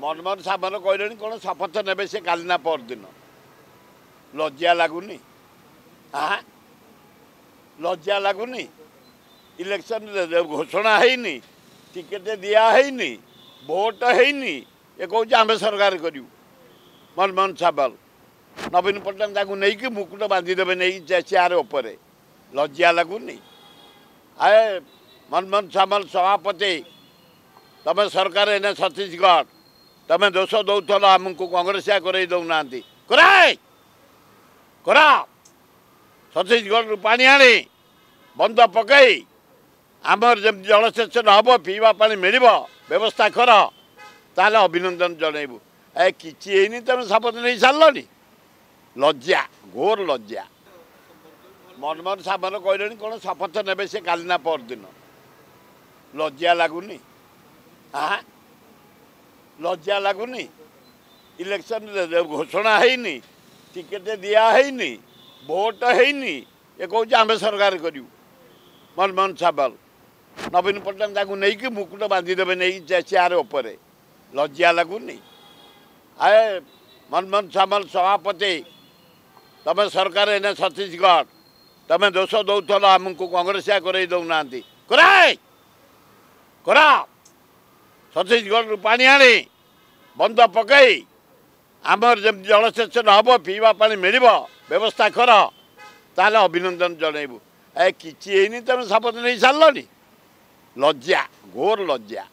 ମନମୋହନ ସାବର କହିଲେଣି କ'ଣ ଶପଥ ନେବେ ସେ କାଲି ନା ପରଦିନ ଲଜ୍ଜା ଲାଗୁନି ହଁ ଲଜ୍ଜା ଲାଗୁନି ଇଲେକ୍ସନ୍ ଘୋଷଣା ହେଇନି ଟିକେଟ୍ ଦିଆ ହେଇନି ଭୋଟ୍ ହେଇନି ଏ କହୁଛି ଆମେ ସରକାର କରିବୁ ମନମୋହନ ସାବର ନବୀନ ପଟ୍ଟନାୟକ ତାଙ୍କୁ ନେଇକି ମୁକୁଟ ବାନ୍ଧିଦେବେ ନେଇକି ଚେୟାର ଉପରେ ଲଜ୍ଜା ଲାଗୁନି ଏ ମନମୋହନ ସାବର ସଭାପତି ତୁମେ ସରକାର ଏଇନା ଛତିଶଗଡ଼ ତମେ ଦୋଷ ଦେଉଥିଲ ଆମକୁ କଂଗ୍ରେସିଆ କରେଇ ଦେଉନାହାନ୍ତି କରାଏ କରା ଛତିଶଗଡ଼ରୁ ପାଣି ଆଣି ବନ୍ଧ ପକାଇ ଆମର ଯେମିତି ଜଳସେଚନ ହେବ ପିଇବା ପାଣି ମିଳିବ ବ୍ୟବସ୍ଥା କର ତାହେଲେ ଅଭିନନ୍ଦନ ଜଣାଇବୁ ଏ କିଛି ହେଇନି ତମେ ଶପଥ ନେଇସାରିଲନି ଲଜ୍ଜା ଘୋର ଲଜ୍ଜା ମନମୋହନ ସାମନ୍ତ କହିଲେଣି କ'ଣ ଶପଥ ନେବେ ସେ କାଲି ନା ପରଦିନ ଲଜ୍ଜା ଲାଗୁନି ହଁ লজ্জা লাগুনি ইলেকশন ঘোষণা হয়নি টিকেট দিয়া হয়নি ভোট হয়নি এ কৌছে আমি সরকার করবু মনমোহন সাবল নবীন পট্টনাক তাকে নেইকি মুকুট বাঁধিদেবে নেই চেয়ার উপরে লজ্জা লাগুনি আরে মনমোহন সাবল সভাপতি তুমি সরকার এনে ছত্তিশগড় তুমি দোষ দৌল আমি কংগ্রেসিয়া করাই দৌ না করাই করা ଛତିଶଗଡ଼ରୁ ପାଣି ଆଣି ବନ୍ଧ ପକାଇ ଆମର ଯେମିତି ଜଳସେଚନ ହେବ ପିଇବା ପାଣି ମିଳିବ ବ୍ୟବସ୍ଥା କର ତାହେଲେ ଅଭିନନ୍ଦନ ଜଣାଇବୁ ଏ କିଛି ହେଇନି ତୁମେ ସାବଧାନ ହେଇସାରିଲଣି ଲଜ୍ଜା ଘୋର ଲଜ୍ଜା